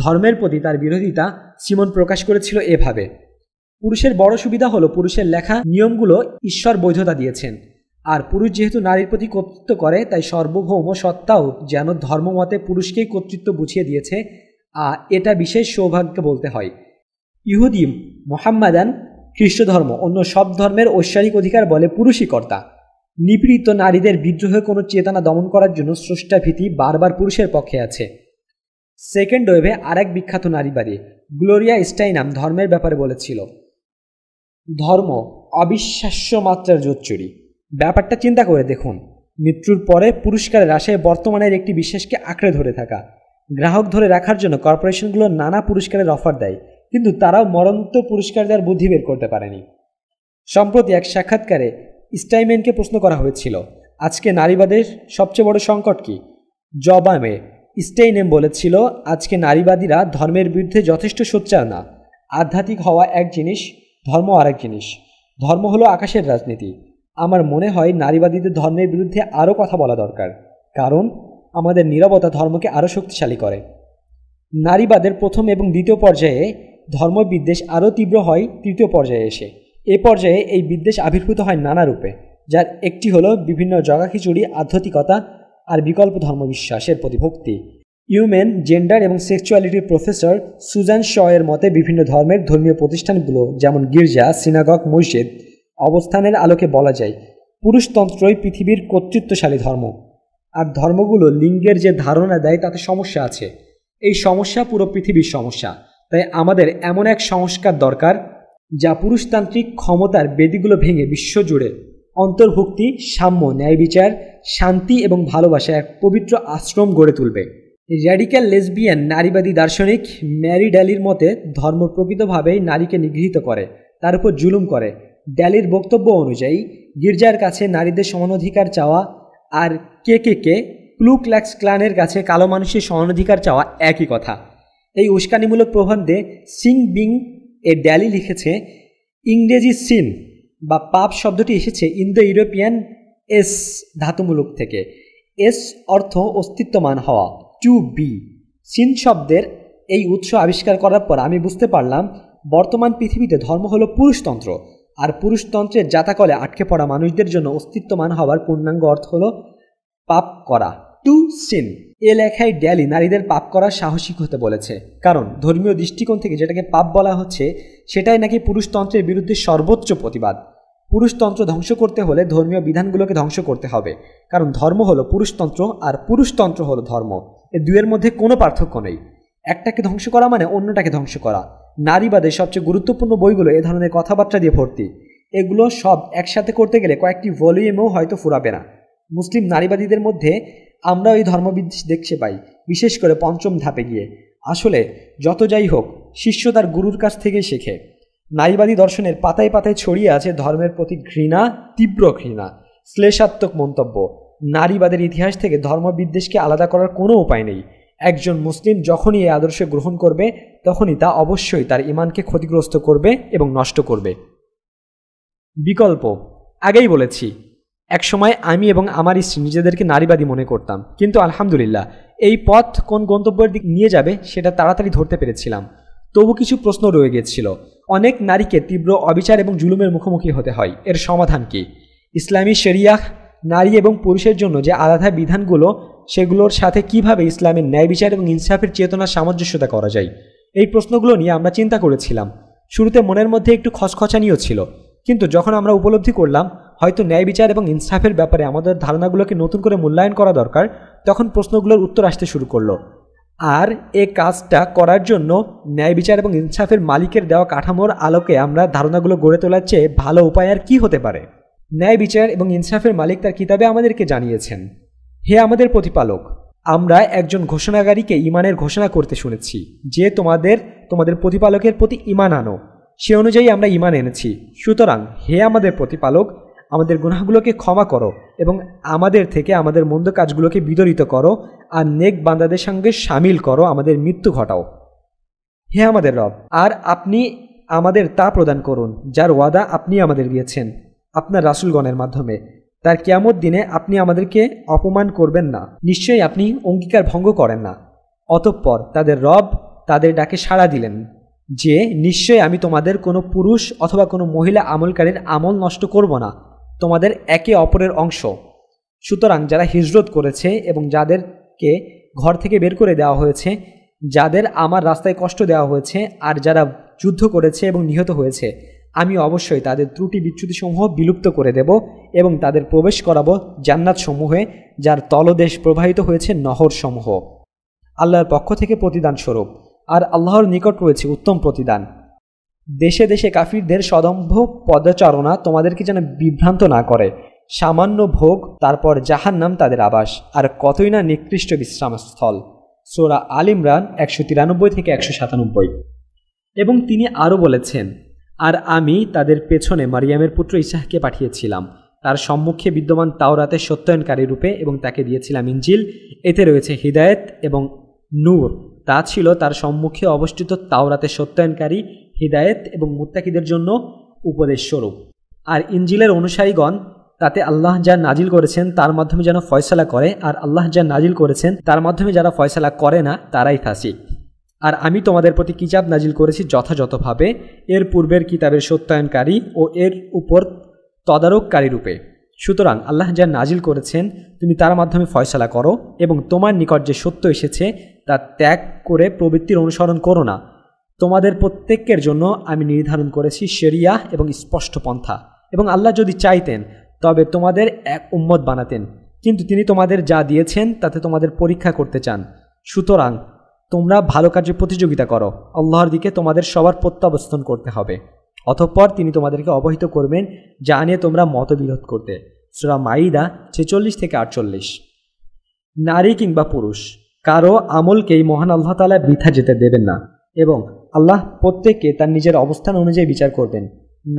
ধর্মের প্রতি তার বিরোধিতা সিমন প্রকাশ করেছিল এভাবে পুরুষের বড় সুবিধা হলো পুরুষের লেখা নিয়মগুলো ঈশ্বর বৈধতা দিয়েছেন আর পুরুষ যেহেতু নারীর প্রতি কর্তৃত্ব করে তাই সর্বভৌম সত্তাও যেন ধর্মমতে পুরুষকেই কর্তৃত্ব বুঝিয়ে দিয়েছে আর এটা বিশেষ সৌভাগ্য বলতে হয় ইহুদি মোহাম্মাদান খ্রিস্ট ধর্ম অন্য সব ধর্মের ঐশ্বরিক অধিকার বলে পুরুষই কর্তা নিপীড়িত নারীদের বিদ্রোহে কোনো চেতনা দমন করার জন্য স্রষ্টা ভীতি বারবার পুরুষের পক্ষে আছে সেকেন্ড ওয়েভে আরেক বিখ্যাত নারীবাদী গ্লোরিয়া স্টাইনাম ধর্মের ব্যাপারে বলেছিল ধর্ম অবিশ্বাস্য মাত্রার জোচ্চুরি ব্যাপারটা চিন্তা করে দেখুন মৃত্যুর পরে পুরস্কারের আশায় বর্তমানের একটি বিশ্বাসকে আঁকড়ে ধরে থাকা গ্রাহক ধরে রাখার জন্য কর্পোরেশনগুলো নানা পুরস্কারের অফার দেয় কিন্তু তারাও মরন্ত পুরস্কার দেওয়ার বুদ্ধি বের করতে পারেনি সম্প্রতি এক সাক্ষাৎকারে স্টাইমেনকে প্রশ্ন করা হয়েছিল আজকে নারীবাদের সবচেয়ে বড় সংকট কি জবামে স্টেইনেম বলেছিল আজকে নারীবাদীরা ধর্মের বিরুদ্ধে যথেষ্ট সোচ্চার না আধ্যাত্মিক হওয়া এক জিনিস ধর্ম আরেক জিনিস ধর্ম হলো আকাশের রাজনীতি আমার মনে হয় নারীবাদীদের ধর্মের বিরুদ্ধে আরও কথা বলা দরকার কারণ আমাদের নিরবতা ধর্মকে আরও শক্তিশালী করে নারীবাদের প্রথম এবং দ্বিতীয় পর্যায়ে ধর্মবিদ্বেষ আরও তীব্র হয় তৃতীয় পর্যায়ে এসে এ পর্যায়ে এই বিদ্বেষ আবির্ভূত হয় নানা রূপে যার একটি হলো বিভিন্ন জগাখিচুড়ি আধ্যাত্মিকতা আর বিকল্প ধর্মবিশ্বাসের প্রতি ভক্তি ইউম্যান জেন্ডার এবং সেক্সুয়ালিটির প্রফেসর সুজান শয়ের মতে বিভিন্ন ধর্মের ধর্মীয় প্রতিষ্ঠানগুলো যেমন গির্জা সিনাগক মসজিদ অবস্থানের আলোকে বলা যায় পুরুষতন্ত্রই পৃথিবীর কর্তৃত্বশালী ধর্ম আর ধর্মগুলো লিঙ্গের যে ধারণা দেয় তাতে সমস্যা আছে এই সমস্যা পুরো পৃথিবীর সমস্যা তাই আমাদের এমন এক সংস্কার দরকার যা পুরুষতান্ত্রিক ক্ষমতার বেদিগুলো ভেঙে বিশ্বজুড়ে অন্তর্ভুক্তি সাম্য ন্যায় বিচার শান্তি এবং ভালোবাসা এক পবিত্র আশ্রম গড়ে তুলবে র্যাডিক্যাল লেসবিয়ান নারীবাদী দার্শনিক ম্যারি ড্যালির মতে ধর্ম প্রকৃতভাবেই নারীকে নিগৃহীত করে তার উপর জুলুম করে ড্যালির বক্তব্য অনুযায়ী গির্জার কাছে নারীদের সমানাধিকার চাওয়া আর কে কে কে ক্লুক্ল্যাক্স ক্লানের কাছে কালো মানুষের সমানাধিকার চাওয়া একই কথা এই উস্কানিমূলক প্রবন্ধে সিং বিং এ ড্যালি লিখেছে ইংরেজি সিন বা পাপ শব্দটি এসেছে ইন্দো ইউরোপিয়ান এস ধাতুমূলক থেকে এস অর্থ অস্তিত্বমান হওয়া টু বি চীন শব্দের এই উৎস আবিষ্কার করার পর আমি বুঝতে পারলাম বর্তমান পৃথিবীতে ধর্ম হলো পুরুষতন্ত্র আর পুরুষতন্ত্রের জাতাকলে আটকে পড়া মানুষদের জন্য অস্তিত্বমান হওয়ার পূর্ণাঙ্গ অর্থ হলো পাপ করা টু সিন এ লেখায় ড্যালি নারীদের পাপ করার সাহসিক হতে বলেছে কারণ ধর্মীয় দৃষ্টিকোণ থেকে যেটাকে পাপ বলা হচ্ছে সেটাই নাকি পুরুষতন্ত্রের বিরুদ্ধে সর্বোচ্চ প্রতিবাদ পুরুষতন্ত্র ধ্বংস করতে হলে ধর্মীয় বিধানগুলোকে ধ্বংস করতে হবে কারণ ধর্ম হলো পুরুষতন্ত্র আর পুরুষতন্ত্র হলো ধর্ম এ দুয়ের মধ্যে কোনো পার্থক্য নেই একটাকে ধ্বংস করা মানে অন্যটাকে ধ্বংস করা নারীবাদের সবচেয়ে গুরুত্বপূর্ণ বইগুলো এ ধরনের কথাবার্তা দিয়ে ভর্তি এগুলো সব একসাথে করতে গেলে কয়েকটি ভলিউমেও হয়তো ফুরাবে না মুসলিম নারীবাদীদের মধ্যে আমরা ওই ধর্মবিদ্বেষ দেখতে পাই বিশেষ করে পঞ্চম ধাপে গিয়ে আসলে যত যাই হোক শিষ্য তার গুরুর কাছ থেকে শেখে নারীবাদী দর্শনের পাতায় পাতায় ছড়িয়ে আছে ধর্মের প্রতি ঘৃণা তীব্র ঘৃণা শ্লেষাত্মক মন্তব্য নারীবাদের ইতিহাস থেকে ধর্মবিদ্বেষকে আলাদা করার কোনো উপায় নেই একজন মুসলিম যখনই এই আদর্শ গ্রহণ করবে তখনই তা অবশ্যই তার ইমানকে ক্ষতিগ্রস্ত করবে এবং নষ্ট করবে বিকল্প আগেই বলেছি একসময় আমি এবং আমার স্ত্রী নিজেদেরকে নারীবাদী মনে করতাম কিন্তু আলহামদুলিল্লাহ এই পথ কোন গন্তব্যের দিক নিয়ে যাবে সেটা তাড়াতাড়ি ধরতে পেরেছিলাম তবু কিছু প্রশ্ন রয়ে গেছিল অনেক নারীকে তীব্র অবিচার এবং জুলুমের মুখোমুখি হতে হয় এর সমাধান কি ইসলামী শরিয়াহ নারী এবং পুরুষের জন্য যে আলাদা বিধানগুলো সেগুলোর সাথে কিভাবে ইসলামের ন্যায় বিচার এবং ইনসাফের চেতনার সামঞ্জস্যতা করা যায় এই প্রশ্নগুলো নিয়ে আমরা চিন্তা করেছিলাম শুরুতে মনের মধ্যে একটু খসখসানিও ছিল কিন্তু যখন আমরা উপলব্ধি করলাম হয়তো ন্যায় বিচার এবং ইনসাফের ব্যাপারে আমাদের ধারণাগুলোকে নতুন করে মূল্যায়ন করা দরকার তখন প্রশ্নগুলোর উত্তর আসতে শুরু করলো আর এ কাজটা করার জন্য ন্যায় বিচার এবং ইনসাফের মালিকের দেওয়া কাঠামোর আলোকে আমরা ধারণাগুলো গড়ে তোলার চেয়ে ভালো উপায় আর কী হতে পারে ন্যায় বিচার এবং ইনসাফের মালিক তার কিতাবে আমাদেরকে জানিয়েছেন হে আমাদের প্রতিপালক আমরা একজন ঘোষণাকারীকে ইমানের ঘোষণা করতে শুনেছি যে তোমাদের তোমাদের প্রতিপালকের প্রতি ইমান আনো সে অনুযায়ী আমরা ইমান এনেছি সুতরাং হে আমাদের প্রতিপালক আমাদের গুনাহগুলোকে ক্ষমা করো এবং আমাদের থেকে আমাদের মন্দ কাজগুলোকে বিতরিত করো আর নেক বান্দাদের সঙ্গে সামিল করো আমাদের মৃত্যু ঘটাও হে আমাদের রব আর আপনি আমাদের তা প্রদান করুন যার ওয়াদা আপনি আমাদের দিয়েছেন আপনার রাসুলগণের মাধ্যমে তার কেয়ামত দিনে আপনি আমাদেরকে অপমান করবেন না নিশ্চয়ই আপনি অঙ্গীকার ভঙ্গ করেন না অতঃপর তাদের রব তাদের ডাকে সাড়া দিলেন যে নিশ্চয় আমি তোমাদের কোনো পুরুষ অথবা কোনো মহিলা আমলকারীর আমল নষ্ট করব না তোমাদের একে অপরের অংশ সুতরাং যারা হিজরত করেছে এবং যাদেরকে ঘর থেকে বের করে দেওয়া হয়েছে যাদের আমার রাস্তায় কষ্ট দেওয়া হয়েছে আর যারা যুদ্ধ করেছে এবং নিহত হয়েছে আমি অবশ্যই তাদের ত্রুটি বিচ্যুতিসমূহ বিলুপ্ত করে দেব এবং তাদের প্রবেশ করাবো জান্নাত সমূহে যার তলদেশ প্রবাহিত হয়েছে নহর সমূহ আল্লাহর পক্ষ থেকে প্রতিদান স্বরূপ আর আল্লাহর নিকট রয়েছে উত্তম প্রতিদান দেশে দেশে কাফিরদের সদম্ভ পদচারণা তোমাদেরকে যেন বিভ্রান্ত না করে সামান্য ভোগ তারপর জাহান নাম তাদের আবাস আর কতই না নিকৃষ্ট বিশ্রামস্থল সোরা আল ইমরান একশো তিরানব্বই থেকে একশো সাতানব্বই এবং তিনি আরও বলেছেন আর আমি তাদের পেছনে মারিয়ামের পুত্র ইসাহকে পাঠিয়েছিলাম তার সম্মুখে বিদ্যমান তাওরাতে সত্যায়নকারী রূপে এবং তাকে দিয়েছিলাম ইঞ্জিল এতে রয়েছে হৃদায়ত এবং নূর তা ছিল তার সম্মুখে অবস্থিত তাওরাতে সত্যায়নকারী হিদায়েত এবং মুত্তাকিদের জন্য উপদেশ স্বরূপ আর ইঞ্জিলের অনুসারীগণ তাতে আল্লাহ যা নাজিল করেছেন তার মাধ্যমে যেন ফয়সলা করে আর আল্লাহ যা নাজিল করেছেন তার মাধ্যমে যারা ফয়সলা করে না তারাই ফাঁসিক আর আমি তোমাদের প্রতি কিতাব নাজিল করেছি যথাযথভাবে এর পূর্বের কিতাবের সত্যায়নকারী ও এর উপর তদারককারী রূপে সুতরাং আল্লাহ যা নাজিল করেছেন তুমি তার মাধ্যমে ফয়সলা করো এবং তোমার নিকট যে সত্য এসেছে তা ত্যাগ করে প্রবৃত্তির অনুসরণ করো না তোমাদের প্রত্যেকের জন্য আমি নির্ধারণ করেছি শেরিয়া এবং স্পষ্ট পন্থা এবং আল্লাহ যদি চাইতেন তবে তোমাদের এক উম্মত বানাতেন কিন্তু তিনি তোমাদের যা দিয়েছেন তাতে তোমাদের পরীক্ষা করতে চান সুতরাং তোমরা ভালো কাজে প্রতিযোগিতা করো আল্লাহর দিকে তোমাদের সবার প্রত্যাবস্থান করতে হবে অতঃপর তিনি তোমাদেরকে অবহিত করবেন যা নিয়ে তোমরা মতবিরোধ করতে সুরা মাইদা ছেচল্লিশ থেকে আটচল্লিশ নারী কিংবা পুরুষ কারো আমলকেই মহান আল্লাহ তালা বৃথা যেতে দেবেন না এবং আল্লাহ প্রত্যেককে তার নিজের অবস্থান অনুযায়ী বিচার করবেন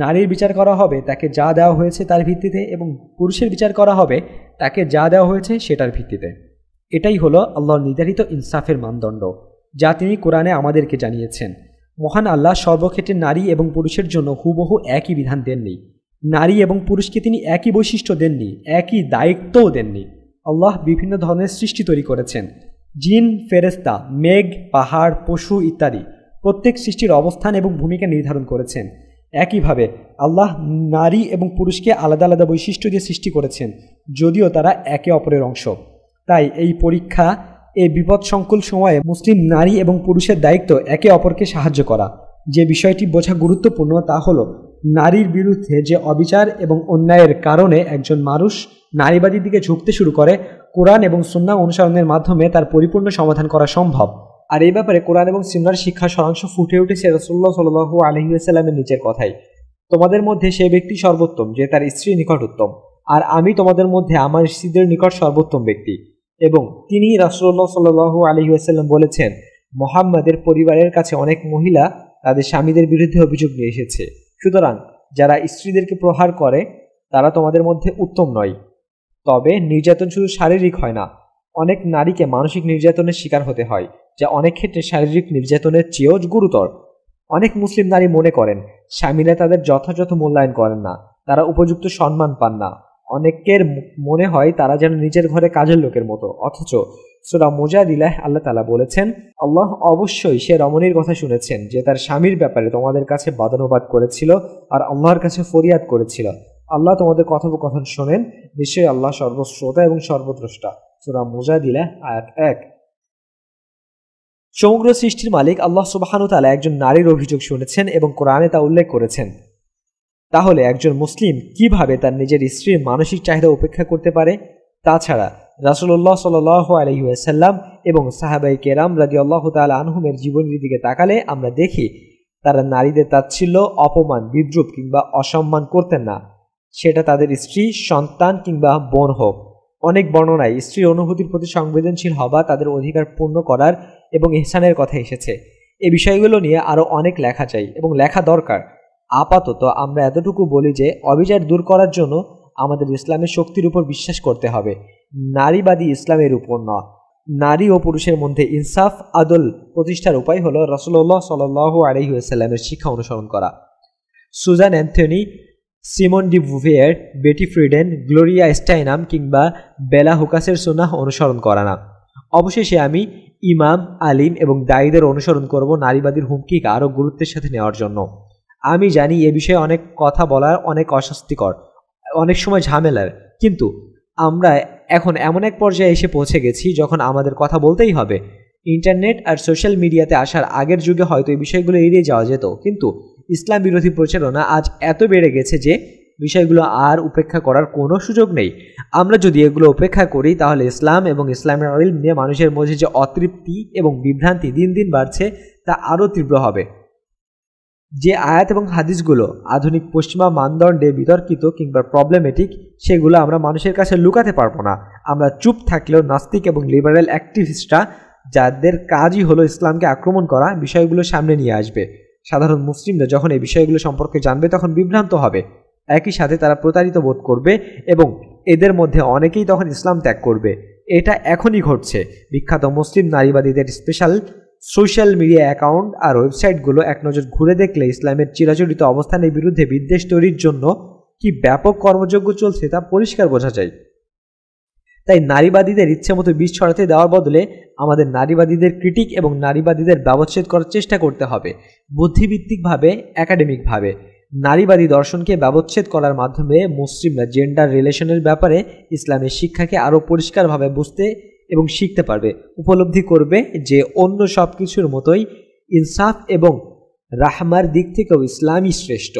নারীর বিচার করা হবে তাকে যা দেওয়া হয়েছে তার ভিত্তিতে এবং পুরুষের বিচার করা হবে তাকে যা দেওয়া হয়েছে সেটার ভিত্তিতে এটাই হলো আল্লাহর নির্ধারিত ইনসাফের মানদণ্ড যা তিনি কোরআনে আমাদেরকে জানিয়েছেন মহান আল্লাহ সর্বক্ষেত্রে নারী এবং পুরুষের জন্য হুবহু একই বিধান দেননি নারী এবং পুরুষকে তিনি একই বৈশিষ্ট্য দেননি একই দায়িত্বও দেননি আল্লাহ বিভিন্ন ধরনের সৃষ্টি তৈরি করেছেন জিন ফেরেস্তা মেঘ পাহাড় পশু ইত্যাদি প্রত্যেক সৃষ্টির অবস্থান এবং ভূমিকা নির্ধারণ করেছেন একইভাবে আল্লাহ নারী এবং পুরুষকে আলাদা আলাদা বৈশিষ্ট্য দিয়ে সৃষ্টি করেছেন যদিও তারা একে অপরের অংশ তাই এই পরীক্ষা এই সংকুল সময়ে মুসলিম নারী এবং পুরুষের দায়িত্ব একে অপরকে সাহায্য করা যে বিষয়টি বোঝা গুরুত্বপূর্ণ তা হল নারীর বিরুদ্ধে যে অবিচার এবং অন্যায়ের কারণে একজন মানুষ নারীবাদীর দিকে ঝুঁকতে শুরু করে কোরআন এবং সন্না অনুসরণের মাধ্যমে তার পরিপূর্ণ সমাধান করা সম্ভব আর এই ব্যাপারে কোরআন এবং সিন্নার শিক্ষা সরাংশ ফুটে উঠেছে রসুল্লাহ সাল্লু আলহিউসাল্লামের নিচের কথাই তোমাদের মধ্যে সে ব্যক্তি সর্বোত্তম যে তার স্ত্রী নিকট উত্তম আর আমি তোমাদের মধ্যে আমার স্ত্রীদের নিকট সর্বোত্তম ব্যক্তি এবং তিনি রাসুল্লাহ সাল্লু আসাল্লাম বলেছেন মোহাম্মদের পরিবারের কাছে অনেক মহিলা তাদের স্বামীদের বিরুদ্ধে অভিযোগ নিয়ে এসেছে সুতরাং যারা স্ত্রীদেরকে প্রহার করে তারা তোমাদের মধ্যে উত্তম নয় তবে নির্যাতন শুধু শারীরিক হয় না অনেক নারীকে মানসিক নির্যাতনের শিকার হতে হয় যা অনেক ক্ষেত্রে শারীরিক নির্যাতনের চেয়েও গুরুতর অনেক মুসলিম নারী মনে করেন স্বামীরা তাদের যথাযথ মূল্যায়ন করেন না তারা উপযুক্ত সম্মান পান না অনেকের মনে হয় তারা যেন নিজের ঘরে কাজের লোকের মতো অথচ মোজা দিলাহ আল্লাহ তালা বলেছেন আল্লাহ অবশ্যই সে রমণীর কথা শুনেছেন যে তার স্বামীর ব্যাপারে তোমাদের কাছে বাদানুবাদ করেছিল আর আল্লাহর কাছে ফরিয়াদ করেছিল আল্লাহ তোমাদের কথোপকথন শোনেন নিশ্চয়ই আল্লাহ সর্বশ্রোতা এবং সর্বদ্রষ্টা মোজা মোজাদিলাহ আয়াত এক সমগ্র সৃষ্টির মালিক আল্লাহ সুবাহানু তালা একজন নারীর অভিযোগ শুনেছেন এবং কোরআনে তা উল্লেখ করেছেন তাহলে একজন মুসলিম কিভাবে তার নিজের স্ত্রীর মানসিক চাহিদা উপেক্ষা করতে পারে তাছাড়া রাসুল্লাহ সাল আলহিউসাল্লাম এবং সাহাবাই কেরাম রাজি আল্লাহ তাল আনহুমের জীবনীর দিকে তাকালে আমরা দেখি তারা নারীদের তাচ্ছিল্য অপমান বিদ্রুপ কিংবা অসম্মান করতেন না সেটা তাদের স্ত্রী সন্তান কিংবা বোন হোক অনেক বর্ণনায় স্ত্রীর অনুভূতির প্রতি সংবেদনশীল হওয়া তাদের অধিকার পূর্ণ করার এবং ইহসানের কথা এসেছে এই বিষয়গুলো নিয়ে আরও অনেক লেখা চাই এবং লেখা দরকার আপাতত আমরা এতটুকু বলি যে অবিচার দূর করার জন্য আমাদের ইসলামের শক্তির উপর বিশ্বাস করতে হবে নারীবাদী ইসলামের উপর ন নারী ও পুরুষের মধ্যে ইনসাফ আদল প্রতিষ্ঠার উপায় হল রসল্লাহ সাল আলহিউসাল্লামের শিক্ষা অনুসরণ করা Susan Anthony Simone de Beauvoir Betty Friedan Gloria স্টাইনাম কিংবা বেলা হুকাসের সোনাহ অনুসরণ করা না অবশেষে আমি ইমাম আলিম এবং দায়ীদের অনুসরণ করব নারীবাদীর হুমকিকে আরও গুরুত্বের সাথে নেওয়ার জন্য আমি জানি এ বিষয়ে অনেক কথা বলার অনেক অস্বস্তিকর অনেক সময় ঝামেলার কিন্তু আমরা এখন এমন এক পর্যায়ে এসে পৌঁছে গেছি যখন আমাদের কথা বলতেই হবে ইন্টারনেট আর সোশ্যাল মিডিয়াতে আসার আগের যুগে হয়তো এই বিষয়গুলো এড়িয়ে যাওয়া যেত কিন্তু ইসলাম বিরোধী প্রচারণা আজ এত বেড়ে গেছে যে বিষয়গুলো আর উপেক্ষা করার কোনো সুযোগ নেই আমরা যদি এগুলো উপেক্ষা করি তাহলে ইসলাম এবং ইসলামের আইল নিয়ে মানুষের মধ্যে যে অতৃপ্তি এবং বিভ্রান্তি দিন দিন বাড়ছে তা আরও তীব্র হবে যে আয়াত এবং হাদিসগুলো আধুনিক পশ্চিমা মানদণ্ডে বিতর্কিত কিংবা প্রবলেমেটিক সেগুলো আমরা মানুষের কাছে লুকাতে পারবো না আমরা চুপ থাকলেও নাস্তিক এবং লিবারেল অ্যাক্টিভিস্টরা যাদের কাজই হলো ইসলামকে আক্রমণ করা বিষয়গুলো সামনে নিয়ে আসবে সাধারণ মুসলিমরা যখন এই বিষয়গুলো সম্পর্কে জানবে তখন বিভ্রান্ত হবে একই সাথে তারা প্রতারিত বোধ করবে এবং এদের মধ্যে অনেকেই তখন ইসলাম ত্যাগ করবে এটা এখনই ঘটছে বিখ্যাত মুসলিম নারীবাদীদের স্পেশাল সোশ্যাল মিডিয়া অ্যাকাউন্ট আর ওয়েবসাইটগুলো এক নজর ঘুরে দেখলে ইসলামের চিরাচরিত অবস্থানের বিরুদ্ধে বিদ্বেষ তৈরির জন্য কি ব্যাপক কর্মযজ্ঞ চলছে তা পরিষ্কার বোঝা যায় তাই নারীবাদীদের ইচ্ছে মতো বিষ ছড়াতে দেওয়ার বদলে আমাদের নারীবাদীদের ক্রিটিক এবং নারীবাদীদের ব্যবচ্ছেদ করার চেষ্টা করতে হবে বুদ্ধিভিত্তিকভাবে একাডেমিকভাবে নারীবাদী দর্শনকে ব্যবচ্ছেদ করার মাধ্যমে মুসলিমরা জেন্ডার রিলেশনের ব্যাপারে ইসলামের শিক্ষাকে আরও পরিষ্কারভাবে বুঝতে এবং শিখতে পারবে উপলব্ধি করবে যে অন্য সব কিছুর মতোই ইনসাফ এবং রাহমার দিক থেকেও ইসলামই শ্রেষ্ঠ